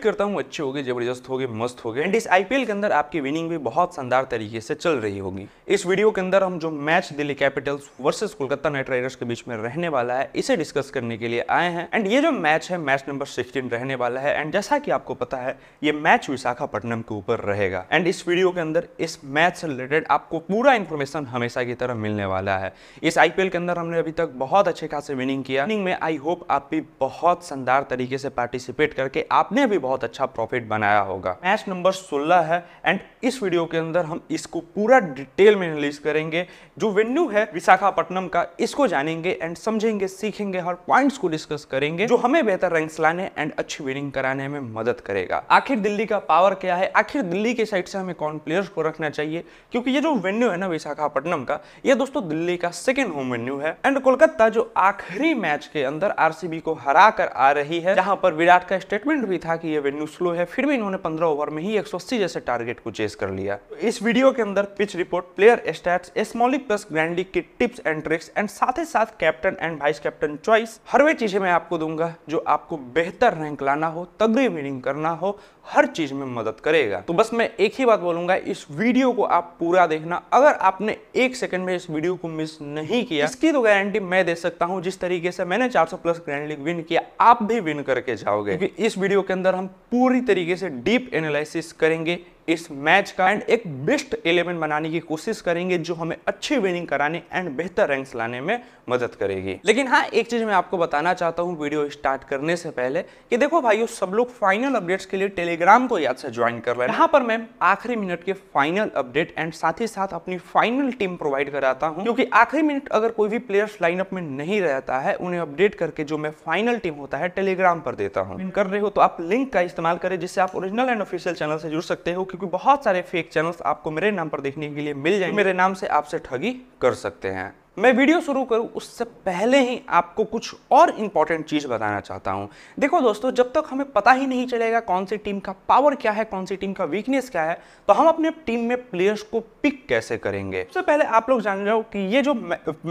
उम्मीद करता हूँ अच्छे होगे जबरदस्त होगे मस्त होगे एंड इस आईपीएल के अंदर आपकी विनिंग भी बहुत शानदार तरीके से चल रही होगी इस वीडियो के अंदर हम जो match Delhi Capitals versus Kolkata Knight Riders के बीच में रहने वाला है इसे डिस्कस करने के लिए आए हैं एंड ये जो मैच है मैच नंबर सिक्सटीन रहने वाला है एंड जैसा की आपको पता है ये मैच विशाखापट्टनम के ऊपर रहेगा एंड इस वीडियो के अंदर इस मैच से रिलेटेड आपको पूरा इन्फॉर्मेशन हमेशा की तरह मिलने वाला है इस आईपीएल के अंदर हमने अभी तक बहुत अच्छे खासे विनिंग किया विनिंग में आई होप आप भी बहुत शानदार तरीके से पार्टिसिपेट करके आपने भी बहुत अच्छा प्रॉफिट बनाया होगा मैच नंबर 16 है एंड इस वीडियो के अंदर हम इसको पूरा डिटेल में एनालिस करेंगे जो वेन्यू है विशाखापट्टनम का इसको जानेंगे एंड समझेंगे सीखेंगे हर पॉइंट्स को डिस्कस करेंगे जो हमें बेहतर रैंक्स लाने एंड अच्छी विनिंग कराने में मदद करेगा आखिर दिल्ली का पावर क्या है आखिर दिल्ली के साइड से हमें कौन प्लेयर्स को रखना चाहिए क्योंकि ये जो वेन्यू है ना विशाखापट्टनम का ये दोस्तों दिल्ली का सेकेंड होम वेन्यू है एंड कोलकाता जो आखिरी मैच के अंदर आरसीबी को हरा कर आ रही है जहां पर विराट का स्टेटमेंट भी था कि ये वेन्यू स्लो है फिर भी इन्होंने 15 ओवर में ही 180 जैसे टारगेट को चेस कर लिया इस वीडियो के अंदर pitch report player stats small league plus grand league की टिप्स एंड ट्रिक्स एंड साथ ही साथ captain and vice captain choice हर वे चीजें मैं आपको दूंगा जो आपको बेहतर रैंक लाना हो तगड़ी विनिंग करना हो हर चीज में मदद करेगा तो बस मैं एक ही बात बोलूंगा इस वीडियो को आप पूरा देखना अगर आपने एक सेकंड में इस वीडियो को मिस नहीं किया इसकी तो गारंटी मैं दे सकता हूं जिस तरीके से मैंने 400 प्लस ग्रैंड लीग विन किया आप भी विन करके जाओगे क्योंकि इस वीडियो के अंदर हम पूरी तरीके से डीप एनालिसिस करेंगे इस मैच का एंड एक बेस्ट इलेवन बनाने की कोशिश करेंगे जो हमें अच्छी विनिंग कराने एंड बेहतर रैंक्स लाने में मदद करेगी लेकिन हाँ एक चीज़ मैं आपको बताना चाहता हूँ वीडियो स्टार्ट करने से पहले कि देखो भाइयों सब लोग फाइनल अपडेट्स के लिए टेलीग्राम को याद से ज्वाइन कर रहे हैं यहाँ पर मैं आखिरी मिनट के फाइनल अपडेट एंड साथ ही साथ अपनी फाइनल टीम प्रोवाइड कराता हूँ क्योंकि आखिरी मिनट अगर कोई भी प्लेयर्स लाइनअप में नहीं रहता है उन्हें अपडेट करके जो मैं फाइनल टीम होता है टेलीग्राम पर देता हूँ कर रहे हो तो आप लिंक का इस्तेमाल करें जिससे आप ओरिजिनल एंड ऑफिशियल चैनल से जुड़ सकते हो क्योंकि बहुत सारे फेक चैनल्स आपको मेरे नाम पर देखने के लिए मिल जाएंगे मेरे नाम से आपसे ठगी कर सकते हैं मैं वीडियो शुरू करूं उससे पहले ही आपको कुछ और इम्पॉर्टेंट चीज़ बताना चाहता हूं देखो दोस्तों जब तक हमें पता ही नहीं चलेगा कौन सी टीम का पावर क्या है कौन सी टीम का वीकनेस क्या है तो हम अपने टीम में प्लेयर्स को पिक कैसे करेंगे सबसे पहले आप लोग जान जाओ कि ये जो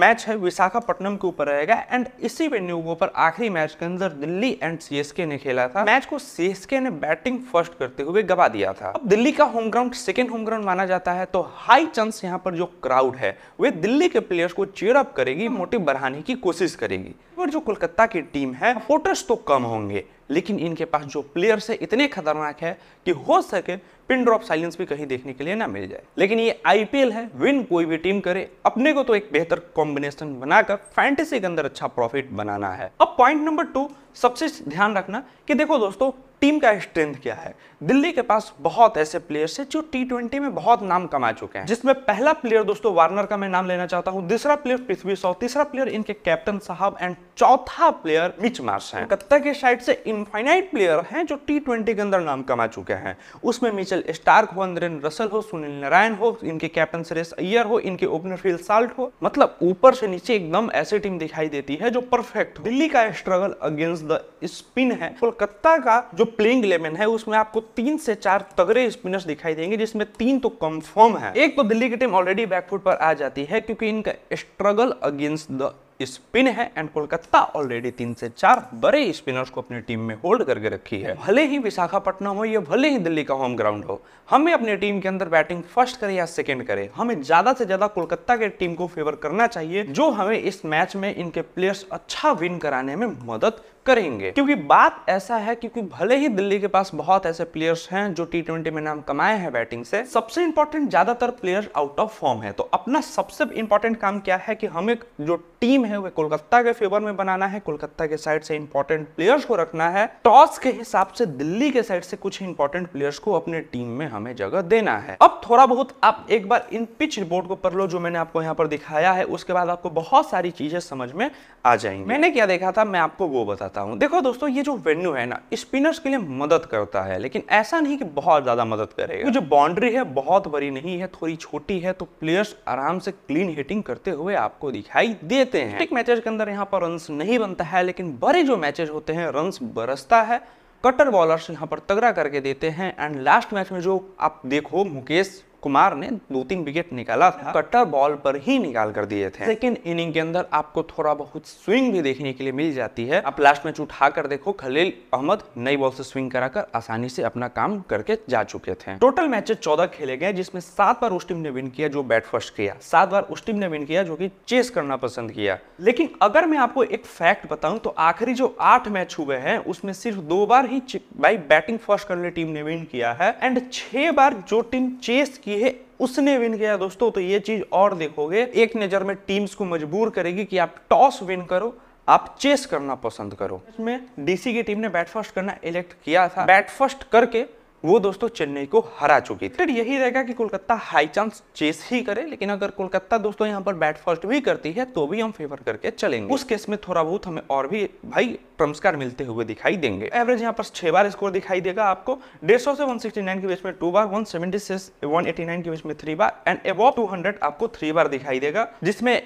मैच है विशाखापट्टनम के ऊपर रहेगा एंड इसी वेन्यू के ऊपर आखिरी मैच के अंदर दिल्ली एंड सीएसके ने खेला था मैच को सीएसके ने बैटिंग फर्स्ट करते हुए गवा दिया था अब दिल्ली का होमग्राउंड सेकेंड होमग्राउंड माना जाता है तो हाई चांस यहाँ पर जो क्राउड है वे दिल्ली के प्लेयर्स को चेयर अप करेगी हाँ। मोटिव बढ़ाने की कोशिश करेगी और जो कोलकाता की टीम है वोटर्स तो कम होंगे लेकिन इनके पास जो प्लेयर्स है इतने खतरनाक है कि हो सके पिन ड्रॉप साइलेंस भी कहीं देखने के लिए ना मिल जाए लेकिन ये आईपीएल है विन कोई भी टीम करे अपने को तो एक बेहतर कॉम्बिनेशन बनाकर फैंटेसी के अंदर अच्छा प्रॉफिट बनाना है अब पॉइंट नंबर टू सबसे ध्यान रखना कि देखो दोस्तों टीम का स्ट्रेंथ क्या है दिल्ली के पास बहुत ऐसे प्लेयर्स हैं जो टी ट्वेंटी में बहुत नाम कमा चुके हैं जिसमें पहला प्लेयर दोस्तों वार्नर का मैं नाम लेना चाहता हूं दूसरा प्लेयर पृथ्वी सौ तीसरा प्लेयर इनके कैप्टन साहब एंड चौथा प्लेयर मिच मार्श है कत्ता के साइड से इनफाइनाइट प्लेयर हैं जो टी ट्वेंटी के अंदर नाम कमा चुके हैं उसमें मिचल स्टार्क हो अंद्रेन रसल हो सुनील नारायण हो इनके कैप्टन सुरेश अय्यर हो इनके ओपनर फील साल्ट हो मतलब ऊपर से नीचे एकदम ऐसी टीम दिखाई देती है जो परफेक्ट दिल्ली का स्ट्रगल अगेंस्ट द स्पिन है कोलकाता का जो प्लेइंग इलेवन है उसमें आपको तीन से चार तगड़े स्पिनर्स दिखाई देंगे जिसमें तीन तो कंफर्म है एक तो दिल्ली की टीम ऑलरेडी बैकफुट पर आ जाती है क्योंकि इनका स्ट्रगल अगेंस्ट द स्पिन है एंड कोलकाता ऑलरेडी तीन से चार बड़े स्पिनर्स को अपनी टीम में होल्ड करके रखी है भले ही विशाखापट्टनम हो या भले ही दिल्ली का होम ग्राउंड हो हमें अपनी टीम के अंदर बैटिंग फर्स्ट करे या सेकंड करे हमें ज्यादा से ज्यादा कोलकाता के टीम को फेवर करना चाहिए जो हमें इस मैच में इनके प्लेयर्स अच्छा विन कराने में मदद करेंगे क्योंकि बात ऐसा है क्योंकि भले ही दिल्ली के पास बहुत ऐसे प्लेयर्स हैं जो टी ट्वेंटी में नाम कमाए हैं बैटिंग से सबसे इंपॉर्टेंट ज्यादातर प्लेयर आउट ऑफ फॉर्म है तो अपना सबसे इंपॉर्टेंट काम क्या है कि एक जो टीम है वह कोलकाता के फेवर में बनाना है कोलकाता के साइड से इंपॉर्टेंट प्लेयर्स को रखना है टॉस के हिसाब से दिल्ली के साइड से कुछ इंपॉर्टेंट प्लेयर्स को अपने टीम में हमें जगह देना है अब थोड़ा बहुत आप एक बार इन पिच रिपोर्ट को पढ़ लो जो मैंने आपको यहाँ पर दिखाया है उसके बाद आपको बहुत सारी चीजें समझ में आ जाएंगी मैंने क्या देखा था मैं आपको वो बताता करता हूँ देखो दोस्तों ये जो वेन्यू है ना स्पिनर्स के लिए मदद करता है लेकिन ऐसा नहीं कि बहुत ज़्यादा मदद करेगा जो बाउंड्री है बहुत बड़ी नहीं है थोड़ी छोटी है तो प्लेयर्स आराम से क्लीन हिटिंग करते हुए आपको दिखाई देते हैं एक मैचेस के अंदर यहाँ पर रन नहीं बनता है लेकिन बड़े जो मैचेज होते हैं रन बरसता है कटर बॉलर्स यहाँ पर तगड़ा करके देते हैं एंड लास्ट मैच में जो आप देखो मुकेश कुमार ने दो तीन विकेट निकाला था हाँ। कट्टर बॉल पर ही निकाल कर दिए थे लेकिन इनिंग के अंदर आपको थोड़ा बहुत स्विंग भी देखने के लिए मिल जाती है आप लास्ट मैच उठा कर देखो खलील अहमद नई बॉल से स्विंग कराकर आसानी से अपना काम करके जा चुके थे टोटल मैचेस चौदह खेले गए जिसमें सात बार उस टीम ने विन किया जो बैट फर्स्ट किया सात बार उस टीम ने विन किया जो की चेस करना पसंद किया लेकिन अगर मैं आपको एक फैक्ट बताऊं तो आखिरी जो आठ मैच हुए हैं उसमें सिर्फ दो बार ही बाई बैटिंग फर्स्ट करने टीम ने विन किया है एंड छह बार जो टीम चेस की है उसने विन किया दोस्तों तो ये चीज और देखोगे एक नज़र में टीम्स को मजबूर करेगी कि आप टॉस विन करो आप चेस करना पसंद करो इसमें डीसी की टीम ने बैट फर्स्ट करना इलेक्ट किया था बैट फर्स्ट करके वो दोस्तों चेन्नई को हरा चुकी थी यही रहेगा कि कोलकाता हाई चांस चेस ही करे लेकिन अगर कोलकाता दोस्तों यहाँ पर बैट फर्स्ट भी करती है तो भी हम फेवर करके चलेंगे उस केस में थोड़ा बहुत हमें और भी भाई प्रमस्कार मिलते हुए दिखाई देंगे एवरेज यहाँ पर छह बार स्कोर दिखाई देगा आपको डेढ़ से वन के बीच में टू बार वन से 189 के बीच में थ्री बार एंड एबॉव टू आपको थ्री बार दिखाई देगा जिसमें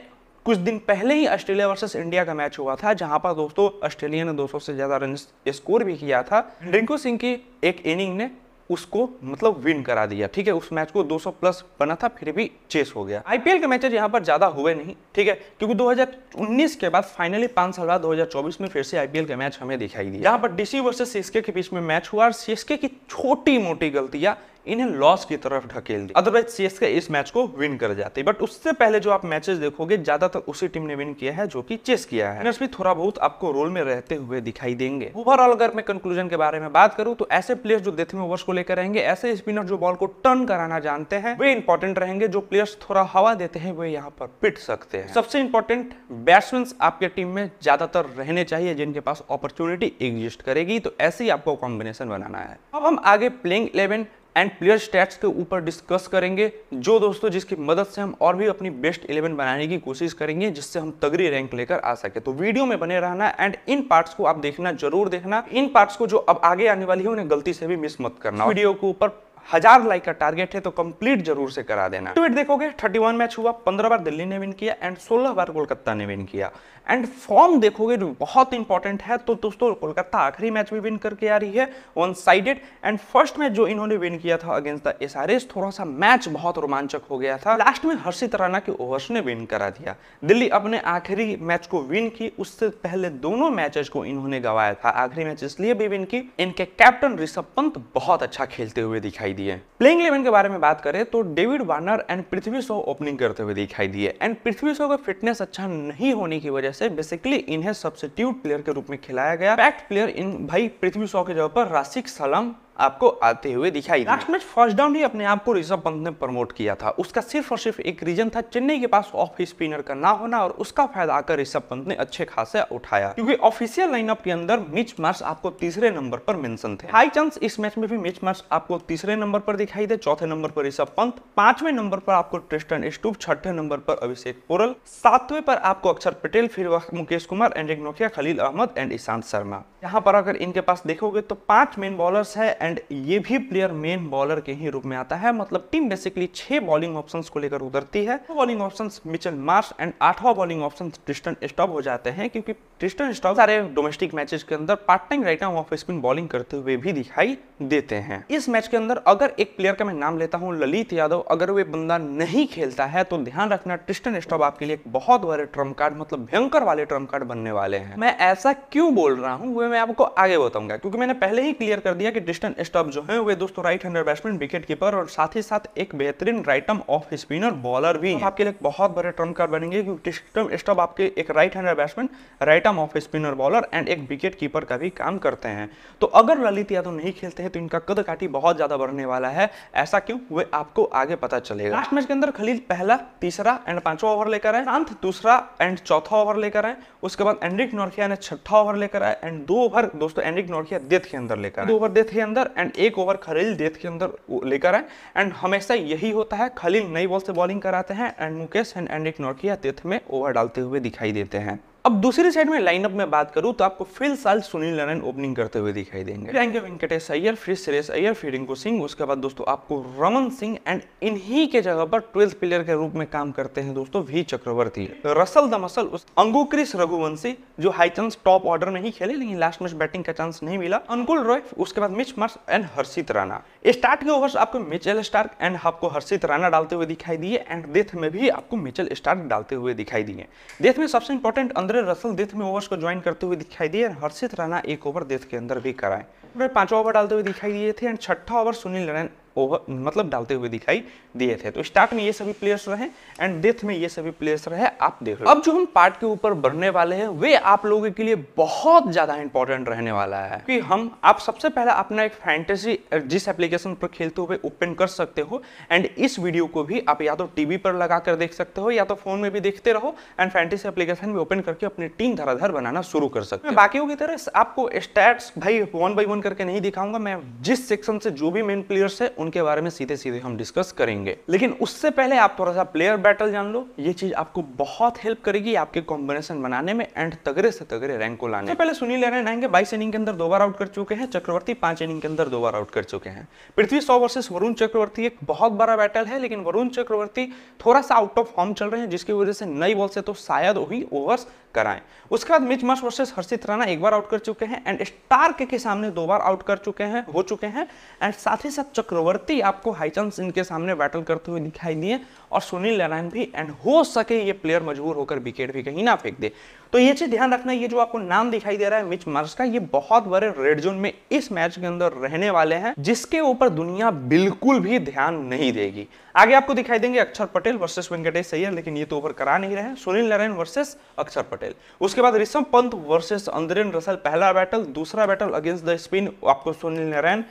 कुछ दिन पहले ही ऑस्ट्रेलिया वर्सेस इंडिया का मैच हुआ था जहां पर दोस्तों ऑस्ट्रेलिया ने 200 से ज्यादा रन स्कोर भी किया था रिंकू सिंह की एक इनिंग ने उसको मतलब विन करा दिया ठीक है उस मैच को 200 प्लस बना था फिर भी चेस हो गया आईपीएल के मैचेज यहाँ पर ज़्यादा हुए नहीं ठीक है क्योंकि 2019 के बाद फाइनली पांच साल बाद 2024 में फिर से आईपीएल के मैच हमें दिखाई दिया यहाँ पर डीसी वर्सेस सीएसके के बीच में मैच हुआ और सीएसके की छोटी मोटी गलतियां इन्हें लॉस की तरफ ढकेल दी अदरवाइज सी एस के इस मैच को विन कर जाती बट उससे पहले जो आप मैचेस देखोगे ज्यादातर उसी टीम ने विन किया है जो कि चेस किया है भी थोड़ा बहुत आपको रोल में रहते हुए दिखाई देंगे ओवरऑल अगर मैं कंक्लूजन के बारे में बात करूं तो ऐसे प्लेयर्स जो डेथ में ओवर्स को लेकर रहेंगे ऐसे स्पिनर जो बॉल को टर्न कराना जानते हैं वे इंपॉर्टेंट रहेंगे जो प्लेयर्स थोड़ा हवा देते हैं वे यहाँ पर पिट सकते हैं सबसे इंपॉर्टेंट बैट्समैन आपके टीम में ज्यादातर रहने चाहिए जिनके पास अपॉर्चुनिटी एग्जिस्ट करेगी तो ऐसे ही आपको कॉम्बिनेशन बनाना है अब हम आगे playing eleven and player stats के ऊपर डिस्कस करेंगे जो दोस्तों जिसकी मदद से हम और भी अपनी बेस्ट इलेवन बनाने की कोशिश करेंगे जिससे हम तगड़ी रैंक लेकर आ सके तो वीडियो में बने रहना एंड इन पार्ट्स को आप देखना जरूर देखना इन पार्ट्स को जो अब आगे आने वाली है उन्हें गलती से भी मिस मत करना वीडियो के ऊपर हजार लाइक का टारगेट है तो कंप्लीट जरूर से करा देना ट्वीट देखोगे 31 मैच हुआ 15 बार दिल्ली ने विन किया एंड 16 बार कोलकाता ने विन किया एंड फॉर्म देखोगे जो बहुत इंपॉर्टेंट है तो दोस्तों कोलकाता आखिरी मैच भी विन करके आ रही है one sided and first match जो इन्होंने विन किया था अगेंस्ट द एस थोड़ा सा मैच बहुत रोमांचक हो गया था लास्ट में हर्षित राणा के ओवर्स ने विन करा दिया दिल्ली अपने आखिरी मैच को विन की उससे पहले दोनों मैचेस को इन्होंने गवाया था आखिरी मैच इसलिए भी विन की इनके कैप्टन ऋषभ पंत बहुत अच्छा खेलते हुए दिखाई दिखाई दिए प्लेइंग इलेवन के बारे में बात करें तो David Warner and Prithvi Shaw opening करते हुए दिखाई दिए एंड पृथ्वी शो का फिटनेस अच्छा नहीं होने की वजह से बेसिकली इन्हें सब्सिट्यूट प्लेयर के रूप में खिलाया गया बैट प्लेयर इन भाई पृथ्वी शो के जगह पर राशिक सलम आपको आते हुए दिखाई लास्ट मैच फर्स्ट डाउन ही अपने आप को ऋषभ पंत ने प्रमोट किया था उसका सिर्फ और सिर्फ एक रीजन था चेन्नई के पास ऑफ स्पिनर का ना होना और उसका फायदा आकर ऋषभ पंत ने अच्छे खासे उठाया क्योंकि ऑफिशियल लाइनअप के अंदर मिच मार्स आपको तीसरे नंबर पर मेंशन थे हाई चांस इस मैच में भी मिच मार्स आपको तीसरे नंबर पर दिखाई दे चौथे नंबर पर ऋषभ पंत पांचवे नंबर पर आपको ट्रिस्टन स्टूप छठे नंबर पर अभिषेक पोरल सातवें पर आपको अक्षर पटेल फिर मुकेश कुमार एंड नोकिया खलील अहमद एंड ईशांत शर्मा यहाँ पर अगर इनके पास देखोगे तो पांच मेन बॉलर है एंड ये भी प्लेयर मेन बॉलर के ही रूप में आता है मतलब टीम बेसिकली छह बॉलिंग ऑप्शंस को लेकर उतरती है bowling options Mitchell Marsh and आठवां बॉलिंग ऑप्शन ट्रिस्टन स्टॉप हो जाते हैं क्योंकि ट्रिस्टन स्टॉप सारे डोमेस्टिक मैचेस के अंदर part time right off spin bowling करते हुए भी दिखाई देते हैं इस मैच के अंदर अगर एक प्लेयर का मैं नाम लेता हूँ ललित यादव अगर वे बंदा नहीं खेलता है तो ध्यान रखना ट्रिस्टन स्टॉप आपके लिए एक बहुत बड़े ट्रम्प कार्ड मतलब भयंकर वाले ट्रम्प कार्ड बनने वाले हैं मैं ऐसा क्यों बोल रहा हूँ वे मैं आपको आगे बताऊंगा क्योंकि मैंने पहले ही क्लियर कर दिया कि ट्रिस्टन एलन स्टब जो है वे दोस्तों right hander batsman wicket keeper और साथ ही साथ एक बेहतरीन right arm off spinner bowler भी तो आपके लिए बहुत बड़े टर्म कार बनेंगे क्योंकि आपके एक right hander batsman right arm off spinner bowler and एक विकेट कीपर का भी काम करते हैं तो अगर ललित यादव नहीं खेलते हैं तो इनका कद काठी बहुत ज्यादा बढ़ने वाला है ऐसा क्यों वे आपको आगे पता चलेगा लास्ट मैच के अंदर खलील पहला तीसरा एंड पांचवा ओवर लेकर आए अंत दूसरा एंड चौथा ओवर लेकर आए उसके बाद एंड्रिक नोरखिया ने छठा ओवर लेकर आए एंड दो ओवर दोस्तों एंड्रिक नोरखिया डेथ के अंदर लेकर दो ओवर डेथ के अंदर अंदर एंड एक ओवर खलील डेथ के अंदर लेकर आए एंड हमेशा यही होता है खलील नई बॉल से बॉलिंग कराते हैं एंड मुकेश एंड एंडिक नोटिया डेथ में ओवर डालते हुए दिखाई देते हैं अब दूसरी साइड में लाइनअप में बात करूं तो आपको साल सुनील नारायण ओपनिंग करते हुए दिखाई देंगे फिर आएंगे वेंकटेश अयर फिर सुरेश अयर फिर रिंकू सिंह उसके बाद दोस्तों आपको रमन सिंह एंड इन्हीं के जगह पर ट्वेल्थ प्लेयर के रूप में काम करते हैं दोस्तों V Chakravarthy Russell the muscle उस अंगुक्रिस रघुवंशी जो हाई चांस टॉप ऑर्डर में ही खेले लेकिन लास्ट मैच बैटिंग का चांस नहीं मिला अंकुल रॉय उसके बाद Mitch Marsh and Harshit Rana start के ओवर आपको मिचल स्टार्क एंड आपको हर्षित राणा डालते हुए दिखाई दिए एंड डेथ में भी आपको मिचल स्टार्क डालते हुए दिखाई दिए डेथ में सबसे इंपॉर्टेंट अंदर आंद्रे रसल डेथ में ओवर्स को ज्वाइन करते हुए दिखाई दिए हर्षित राणा एक ओवर डेथ के अंदर भी कराए वे पांचवा ओवर डालते हुए दिखाई दिए थे एंड छठा ओवर सुनील नारायण ओवर मतलब डालते हुए दिखाई दिए थे तो स्टार्ट में ये सभी प्लेयर्स रहे एंड डेथ में ये सभी प्लेयर्स रहे आप देख लो अब जो हम पार्ट के ऊपर बढ़ने वाले हैं वे आप लोगों के लिए बहुत ज़्यादा इंपॉर्टेंट रहने वाला है कि हम आप सबसे पहले अपना एक फैंटेसी जिस एप्लीकेशन पर खेलते हुए ओपन कर सकते हो एंड इस वीडियो को भी आप या तो टीवी पर लगा कर देख सकते हो या तो फोन में भी देखते रहो एंड फैंटेसी एप्लीकेशन भी ओपन करके अपनी टीम धराधर बनाना शुरू कर सकते हैं बाकी की तरह आपको स्टैट्स भाई वन बाई वन करके नहीं दिखाऊंगा मैं जिस सेक्शन से जो भी मेन प्लेयर्स है उनके बारे में सीधे सीधे हम डिस्कस करेंगे लेकिन उससे पहले आप थोड़ा सा प्लेयर बैटल जान लो ये चीज आपको बहुत हेल्प करेगी आपके कॉम्बिनेशन बनाने में एंड तगड़े से तगड़े रैंक को लाने तो पहले सुनील नारायण आएंगे बाईस इनिंग के अंदर दो बार आउट कर चुके हैं चक्रवर्ती पांच इनिंग के अंदर दो बार आउट कर चुके हैं पृथ्वी सौ वर्सेस वरुण चक्रवर्ती एक बहुत बड़ा बैटल है लेकिन वरुण चक्रवर्ती थोड़ा सा आउट ऑफ फॉर्म चल रहे हैं जिसकी वजह से नई बॉल से तो शायद वही ओवर्स कराएं उसके बाद मिच मस वर्सेस हर्षित राणा एक बार आउट कर चुके हैं एंड स्टार्क के सामने दो बार आउट कर चुके हैं हो चुके हैं एंड साथ ही साथ चक्रवर्ती मध्यवर्ती आपको हाईचंस इनके सामने बैटल करते हुए दिखाई दिए और सुनील नारायण भी एंड हो सके ये प्लेयर मजबूर होकर विकेट भी कहीं ना फेंक दे तो ये चीज़ ध्यान रखना ये जो आपको नाम दिखाई दे रहा है मिच मार्स का ये बहुत बड़े रेड जोन में इस मैच के अंदर रहने वाले हैं जिसके ऊपर दुनिया बिल्कुल भी ध्यान नहीं देगी आगे आपको दिखाई देंगे अक्षर पटेल वर्सेस वेंकटेश सैयर लेकिन ये तो ओवर करा नहीं रहे सुनील नारायण वर्सेस अक्षर पटेल उसके बाद Rishabh Pant versus Andre Russell पहला बैटल दूसरा बैटल अगेंस्ट द स्पिन आपको सुनील नारायण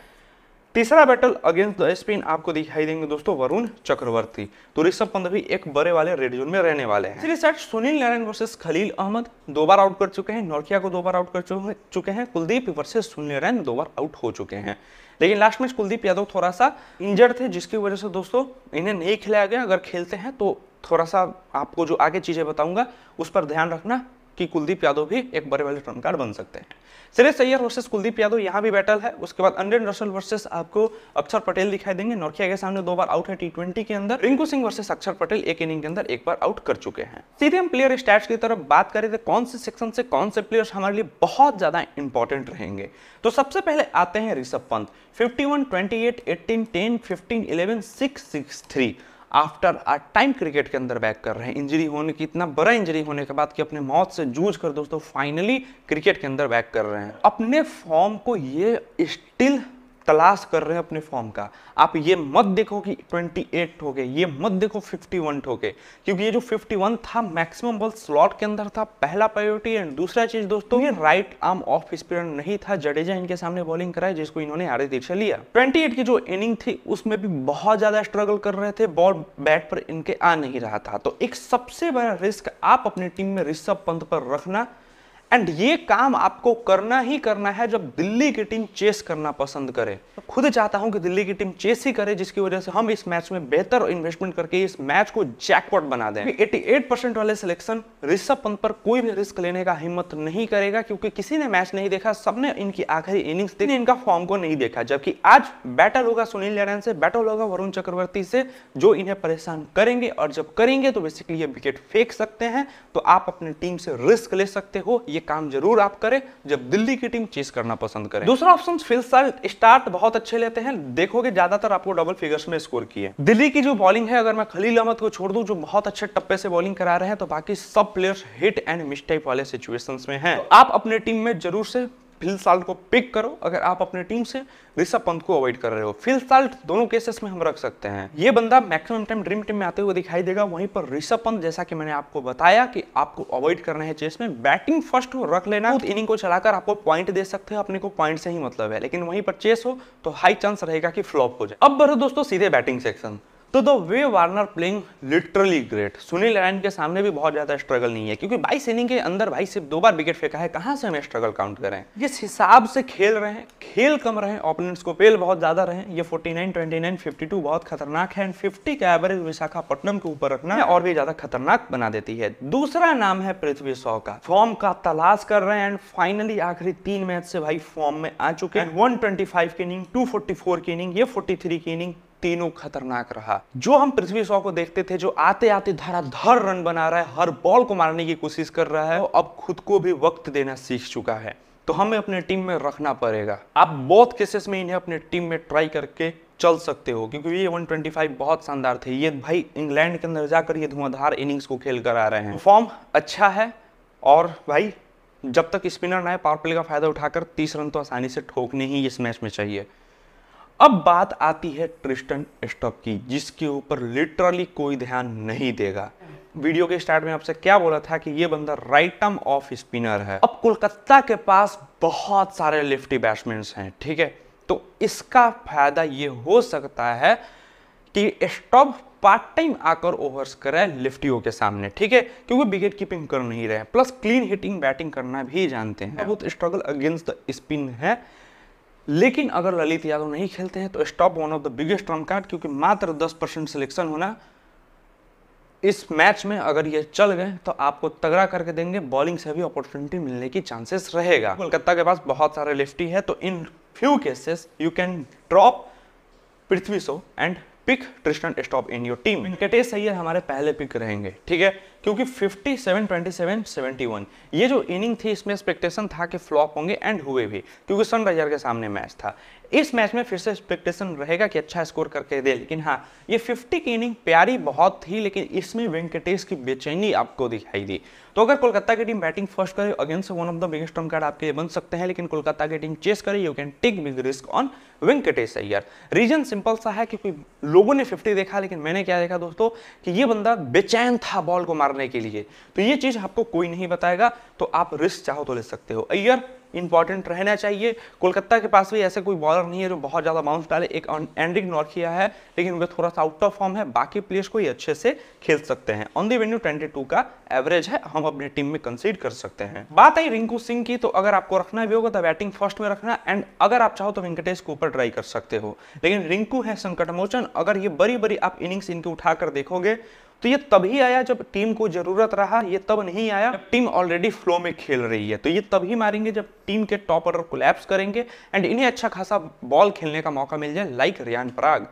तीसरा बैटल अगेंस्ट द स्पिन आपको दिखाई देंगे दोस्तों वरुण चक्रवर्ती तो ऋषभ पंत भी एक बड़े वाले रेड जोन में रहने वाले हैं set Sunil Narine versus Khaleel Ahmed दो बार आउट कर चुके हैं नौकिया को दो बार आउट कर चुके हैं कुलदीप वर्सेस सुनील नारायण दो बार आउट हो चुके हैं लेकिन लास्ट मैच कुलदीप यादव थोड़ा सा इंजर्ड थे जिसकी वजह से दोस्तों इन्हें नहीं खिलाया गया अगर खेलते हैं तो थोड़ा सा आपको जो आगे चीज़ें बताऊंगा उस पर ध्यान रखना कि कुलदीप यादव भी एक बड़े वाले ट्रम्प कार्ड बन सकते हैं सुरेश सैयर वर्सेस कुलदीप यादव यहाँ भी बैटल है उसके बाद अंड्रेन रसल वर्सेस आपको अक्षर पटेल दिखाई देंगे नोकिया के सामने दो बार आउट है टी के अंदर रिंकू सिंह वर्सेस अक्षर पटेल एक इनिंग के अंदर एक बार आउट कर चुके हैं सीधे हम प्लेयर स्टैट्स की तरफ बात करें तो कौन से सेक्शन से कौन से प्लेयर्स हमारे लिए बहुत ज़्यादा इंपॉर्टेंट रहेंगे तो सबसे पहले आते हैं Rishabh Pant fifty one twenty eight eighteen ten fifteen eleven six six three after a time cricket के अंदर बैक कर रहे हैं इंजरी होने की इतना बड़ा इंजरी होने के बाद कि अपने मौत से जूझ कर दोस्तों फाइनली क्रिकेट के अंदर बैक कर रहे हैं अपने फॉर्म को ये स्टिल तलाश कर रहे हैं अपने फॉर्म का आप ये मत देखो कि 28 ठोके ये मत देखो 51 ठोके क्योंकि ये जो 51 था मैक्सिमम बॉल स्लॉट के अंदर था पहला प्रायोरिटी एंड दूसरा चीज दोस्तों ये राइट आर्म ऑफ स्पिनर नहीं था जडेजा इनके सामने बॉलिंग कराए जिसको इन्होंने आर दीक्षा लिया ट्वेंटी की जो इनिंग थी उसमें भी बहुत ज्यादा स्ट्रगल कर रहे थे बॉल बैट पर इनके आ नहीं रहा था तो एक सबसे बड़ा रिस्क आप अपनी टीम में ऋषभ पंत पर रखना एंड ये काम आपको करना ही करना है जब दिल्ली की टीम चेस करना पसंद करे खुद चाहता हूं कि दिल्ली की टीम चेस ही करे जिसकी वजह से हम इस मैच में बेहतर इन्वेस्टमेंट करके इस मैच को जैकपॉट बना दें 88 परसेंट वाले सिलेक्शन ऋषभ पंत पर कोई भी रिस्क लेने का हिम्मत नहीं करेगा क्योंकि किसी ने मैच नहीं देखा सबने इनकी आखिरी इनिंग्स देखी इनका फॉर्म को नहीं देखा जबकि आज बैटल होगा सुनील नारायण से बैटल होगा वरुण चक्रवर्ती से जो इन्हें परेशान करेंगे और जब करेंगे तो बेसिकली ये विकेट फेंक सकते हैं तो आप अपने टीम से रिस्क ले सकते हो ये काम जरूर आप करें जब दिल्ली की टीम चेस करना पसंद करें दूसरा ऑप्शन फिल साल्ट स्टार्ट बहुत अच्छे लेते हैं देखोगे ज्यादातर आपको डबल फिगर्स में स्कोर किए दिल्ली की जो बॉलिंग है अगर मैं खलील अहमद को छोड़ दू जो बहुत अच्छे टप्पे से बॉलिंग करा रहे हैं तो बाकी सब प्लेयर्स हिट एंड मिस्टेक वाले सिचुएशन में है तो आप अपने टीम में जरूर से फिल साल्ट को पिक करो अगर आप अपने टीम से ऋषभ पंत को अवॉइड कर रहे हो फिल साल्ट दोनों केसेस में हम रख सकते हैं ये बंदा मैक्सिमम टाइम ड्रीम टीम में आते हुए दिखाई देगा वहीं पर ऋषभ पंत जैसा कि मैंने आपको बताया कि आपको अवॉइड करना है चेस में बैटिंग फर्स्ट हो रख लेना खुद इनिंग को चलाकर आपको पॉइंट दे सकते हो अपने को पॉइंट से ही मतलब है लेकिन वहीं पर चेस हो तो हाई चांस रहेगा कि फ्लॉप हो जाए अब बढ़ो दोस्तों सीधे बैटिंग सेक्शन तो the way Warner playing literally great Sunil Narine के सामने भी बहुत ज़्यादा स्ट्रगल नहीं है क्योंकि बाईस इनिंग के अंदर भाई सिर्फ दो बार विकेट फेंका है कहां से हमें स्ट्रगल काउंट करें जिस हिसाब से खेल रहे हैं खेल कम रहे ओपोनेंट्स को पेल बहुत ज़्यादा रहे ये 49, 29, 52 बहुत खतरनाक है एंड 50 का एवरेज विशाखापट्टनम के ऊपर रखना है और भी ज़्यादा खतरनाक बना देती है दूसरा नाम है पृथ्वी शॉ का फॉर्म का तलाश कर रहे हैं एंड फाइनली आखिरी तीन मैच से भाई फॉर्म में आ चुके हैं वन ट्वेंटी की इनिंग टू की इनिंग ये फोर्टी की इनिंग तीनों खतरनाक रहा जो हम पृथ्वी शॉ को देखते थे जो आते आते धराधर रन बना रहा है हर बॉल को मारने की कोशिश कर रहा है वो अब खुद को भी वक्त देना सीख चुका है तो हमें अपने टीम में रखना पड़ेगा आप बहुत केसेस में इन्हें अपने टीम में ट्राई करके चल सकते हो क्योंकि ये 125 बहुत शानदार थे ये भाई इंग्लैंड के अंदर जाकर ये धुआंधार इनिंग्स को खेल कर आ रहे हैं फॉर्म अच्छा है और भाई जब तक स्पिनर ना है पावर प्ले का फायदा उठाकर तीस रन तो आसानी से ठोकने ही इस मैच में चाहिए अब बात आती है ट्रिस्टन स्टॉप की जिसके ऊपर लिटरली कोई ध्यान नहीं देगा वीडियो के स्टार्ट में आपसे क्या बोला था कि ये बंदा राइट आर्म ऑफ स्पिनर है अब कोलकाता के पास बहुत सारे लिफ्टी बैट्समैन हैं ठीक है तो इसका फायदा ये हो सकता है कि स्टॉप पार्ट टाइम आकर ओवर्स करें लिफ्टियों के सामने ठीक है क्योंकि विकेट कीपिंग कर नहीं रहे प्लस क्लीन हिटिंग बैटिंग करना भी जानते हैं बहुत स्ट्रगल अगेंस्ट द स्पिन है लेकिन अगर ललित यादव नहीं खेलते हैं तो Stubbs one of the biggest run card क्योंकि मात्र 10 परसेंट सिलेक्शन होना इस मैच में अगर ये चल गए तो आपको तगड़ा करके देंगे बॉलिंग से भी अपॉर्चुनिटी मिलने की चांसेस रहेगा कोलकाता के पास बहुत सारे लेफ्टी है तो in few cases you can drop Prithvi Shaw and pick Tristan Stubbs in your team Venkatesh Iyer हमारे पहले पिक रहेंगे ठीक है क्योंकि 57 27 71 ये जो इनिंग थी इसमें एक्सपेक्टेशन था कि फ्लॉप होंगे एंड हुए भी क्योंकि सनराइजर के सामने मैच था इस मैच में फिर से एक्सपेक्टेशन रहेगा कि अच्छा स्कोर करके दे लेकिन हाँ ये 50 की इनिंग प्यारी बहुत थी लेकिन इसमें वेंकटेश की बेचैनी आपको दिखाई दी तो अगर कोलकाता की टीम बैटिंग फर्स्ट करे against one of the biggest run card आपके बन सकते हैं लेकिन कोलकाता की टीम चेस करे you can take big risk on Venkatesh Iyer reason simple सा है कि लोगों ने फिफ्टी देखा लेकिन मैंने क्या देखा दोस्तों कि ये बंदा बेचैन था बॉल को मार मारने के लिए तो ये चीज़ आपको कोई नहीं बताएगा तो आप रिस्क चाहो तो ले सकते हो अयर इंपॉर्टेंट रहना चाहिए कोलकाता के पास भी ऐसे कोई बॉलर नहीं है जो बहुत ज़्यादा बाउंस डाले एक एंड्रिक किया है लेकिन वे थोड़ा सा आउट ऑफ फॉर्म है बाकी प्लेयर्स को ये अच्छे से खेल सकते हैं on the venue twenty two का एवरेज है हम अपने टीम में कंसीड कर सकते हैं बात आई रिंकू सिंह की तो अगर आपको रखना भी होगा तो बैटिंग फर्स्ट में रखना एंड अगर आप चाहो तो वेंकटेश को ऊपर ट्राई कर सकते हो लेकिन रिंकू है संकटमोचन अगर ये बड़ी बड़ी आप इनिंग्स इनकी उठाकर देखोगे तो ये तभी आया जब टीम को जरूरत रहा ये तब नहीं आया टीम ऑलरेडी फ्लो में खेल रही है तो ये तभी मारेंगे जब टीम के टॉप ऑर्डर कोलैप्स करेंगे एंड इन्हें अच्छा खासा बॉल खेलने का मौका मिल जाए लाइक रियान पराग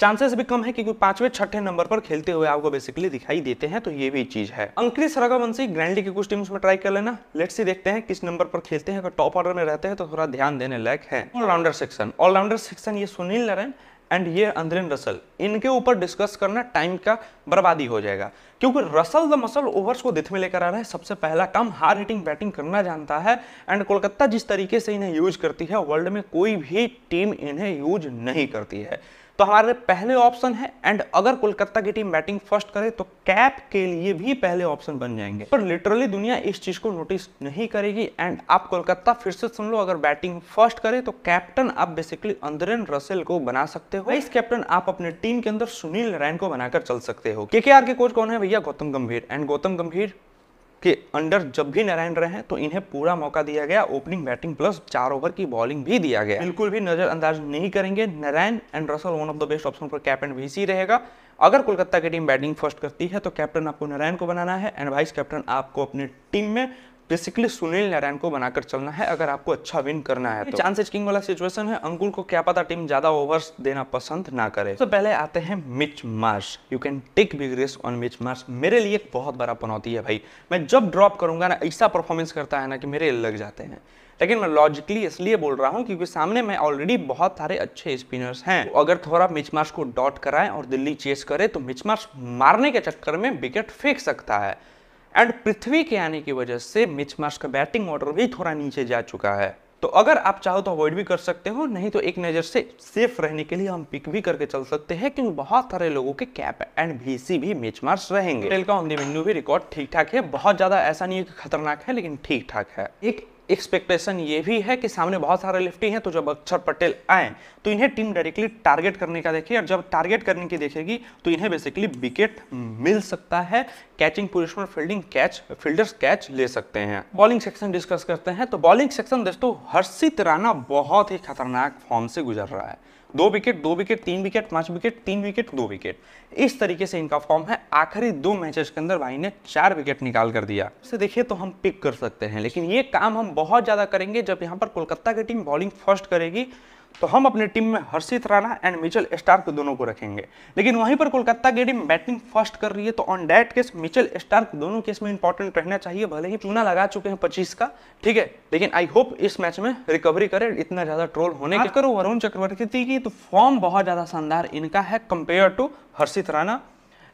चांसेस भी कम है क्योंकि पांचवें छठे नंबर पर खेलते हुए आपको बेसिकली दिखाई देते हैं तो ये भी चीज है अंकृत रघावंशी ग्रैंडली की कुछ टीम्स में ट्राई कर लेना लेट्स सी देखते हैं किस नंबर पर खेलते हैं अगर टॉप ऑर्डर में रहते हैं तो थोड़ा ध्यान देने लायक है ऑलराउंडर सेक्शन ऑलराउंडर सेक्शन ये सुनील नारायण एंड ये अंद्रेन रसल इनके ऊपर डिस्कस करना टाइम का बर्बादी हो जाएगा क्योंकि रसल द मसल ओवर्स को दिथ में लेकर आ रहा है सबसे पहला काम हार हिटिंग बैटिंग करना जानता है एंड कोलकाता जिस तरीके से इन्हें यूज करती है वर्ल्ड में कोई भी टीम इन्हें यूज नहीं करती है तो हमारे पहले ऑप्शन है एंड अगर कोलकाता की टीम बैटिंग फर्स्ट करे तो कैप के लिए भी पहले ऑप्शन बन जाएंगे पर लिटरली दुनिया इस चीज को नोटिस नहीं करेगी एंड आप कोलकाता फिर से सुन लो अगर बैटिंग फर्स्ट करे तो कैप्टन आप बेसिकली अंद्रेन रसेल को बना सकते हो इस कैप्टन आप अपने टीम के अंदर सुनील नारायण को बनाकर चल सकते हो के के कोच कौन है भैया गौतम गंभीर एंड गौतम गंभीर के अंडर जब भी नारायण रहे हैं तो इन्हें पूरा मौका दिया गया ओपनिंग बैटिंग प्लस चार ओवर की बॉलिंग भी दिया गया बिल्कुल भी नजरअंदाज नहीं करेंगे Narayan and Russell one of the best option पर कैप एंड वीसी रहेगा अगर कोलकाता की टीम बैटिंग फर्स्ट करती है तो कैप्टन आपको नारायण को बनाना है एंड वाइस कैप्टन आपको अपनी टीम में बेसिकली सुनील नारायण को बनाकर चलना है अगर आपको अच्छा विन करना है तो चांसेस किंग वाला सिचुएशन है अंकुल को क्या पता टीम ज्यादा ओवर्स देना पसंद ना करे तो पहले आते हैं Mitch Marsh you can take big risk on Mitch Marsh मेरे लिए बहुत बड़ा पनौती है भाई मैं जब ड्रॉप करूंगा ना ऐसा परफॉर्मेंस करता है ना कि मेरे लग जाते हैं लेकिन मैं लॉजिकली इसलिए बोल रहा हूँ क्योंकि सामने में ऑलरेडी बहुत सारे अच्छे स्पिनर्स हैं तो अगर थोड़ा मिचमार्स को डॉट कराएं और दिल्ली चेस करे तो मिचमार्स मारने के चक्कर में विकेट फेंक सकता है एंड पृथ्वी के आने की वजह से मिच मार्श का बैटिंग ऑर्डर भी थोड़ा नीचे जा चुका है तो अगर आप चाहो तो अवॉइड भी कर सकते हो नहीं तो एक नज़र से सेफ रहने के लिए हम पिक भी करके चल सकते हैं क्योंकि बहुत सारे लोगों के कैप एंड बीसी भी मिच मार्स रहेंगे का भी रिकॉर्ड ठीक ठाक है बहुत ज़्यादा ऐसा नहीं है कि खतरनाक है लेकिन ठीक ठाक है एक एक्सपेक्टेशन ये भी है कि सामने बहुत सारे लेफ्टी हैं तो जब अक्षर पटेल आए तो इन्हें टीम डायरेक्टली टारगेट करने का देखे और जब टारगेट करने की देखेगी तो इन्हें बेसिकली विकेट मिल सकता है catching position fielding catch fielders catch ले सकते हैं बॉलिंग सेक्शन डिस्कस करते हैं तो बॉलिंग सेक्शन दोस्तों हर्षित राणा बहुत ही खतरनाक फॉर्म से गुजर रहा है दो विकेट दो विकेट तीन विकेट पांच विकेट तीन विकेट दो विकेट इस तरीके से इनका फॉर्म है आखिरी दो मैचेस के अंदर भाई ने चार विकेट निकाल कर दिया इसे देखिए तो हम पिक कर सकते हैं लेकिन ये काम हम बहुत ज़्यादा करेंगे जब यहाँ पर कोलकाता की टीम बॉलिंग फर्स्ट करेगी तो हम अपनी टीम में Harshit Rana and Mitchell Starc दोनों को रखेंगे लेकिन वहीं पर कोलकाता की टीम बैटिंग फर्स्ट कर रही है तो on that case Mitchell Starc दोनों केस में इंपॉर्टेंट रहना चाहिए भले ही चूना लगा चुके हैं पच्चीस का ठीक है लेकिन आई होप इस मैच में रिकवरी करे इतना ज्यादा ट्रोल होने की करो वरुण चक्रवर्ती की तो फॉर्म बहुत ज्यादा शानदार इनका है compare to Harshit Rana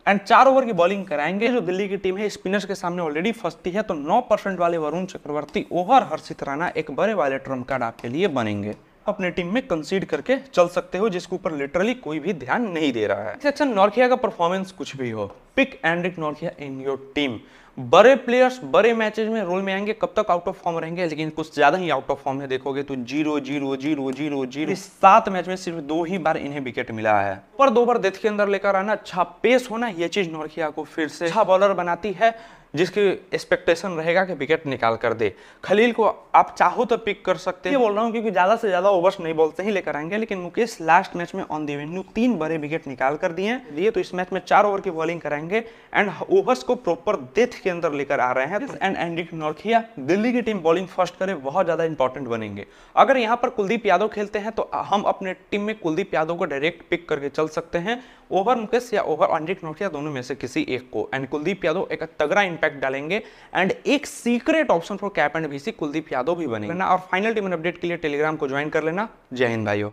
and चार ओवर की बॉलिंग कराएंगे जो दिल्ली की टीम है स्पिनर्स के सामने ऑलरेडी फंसती है तो 9 परसेंट वाले वरुण चक्रवर्ती ओवर हर्षित राणा एक बड़े वाले ट्रम्प कार्ड आपके लिए बनेंगे अपने टीम में कंसीड करके चल सकते हो जिसके ऊपर लिटरली कोई भी ध्यान नहीं दे रहा है सेक्शन नॉर्किया का परफॉर्मेंस कुछ भी हो pick and Nortje in your team बड़े प्लेयर्स बड़े मैचेज में रोल में आएंगे कब तक आउट ऑफ फॉर्म रहेंगे लेकिन कुछ ज्यादा ही आउट ऑफ फॉर्म है देखोगे तो zero zero zero zero zero सात मैच में सिर्फ दो ही बार इन्हें विकेट मिला है पर दो बार देख के अंदर लेकर आना अच्छा पेस होना यह चीज नोरखिया को फिर से अच्छा बॉलर बनाती है जिसकी एक्सपेक्टेशन रहेगा कि विकेट निकाल कर दे खलील को आप चाहो तो पिक कर सकते हैं बोल रहा हूँ क्योंकि ज़्यादा से ज़्यादा ओवर्स नहीं बोलते ही लेकर आएंगे लेकिन मुकेश लास्ट मैच में ऑन दी वेन्यू तीन बड़े विकेट निकाल कर दिए दिए तो इस मैच में चार ओवर की बॉलिंग कराएंगे एंड ओवर्स को प्रॉपर देख के अंदर लेकर आ रहे हैं एंड एंडिक नौरखिया दिल्ली की टीम बॉलिंग फर्स्ट करे बहुत ज़्यादा इंपॉर्टेंट बनेंगे अगर यहाँ पर कुलदीप यादव खेलते हैं तो हम अपने टीम में कुलदीप यादव को डायरेक्ट पिक करके चल सकते हैं ओवर मुकेश या ओवर एंडिक नोटिया दोनों में से किसी एक को एंड कुलदीप यादव एक तगड़ा इंपैक्ट डालेंगे एंड एक secret option for cap and VC Kuldeep Yadav भी बनेंगे और फाइनल टीम अपडेट के लिए टेलीग्राम को ज्वाइन कर लेना जय हिंद भाइयों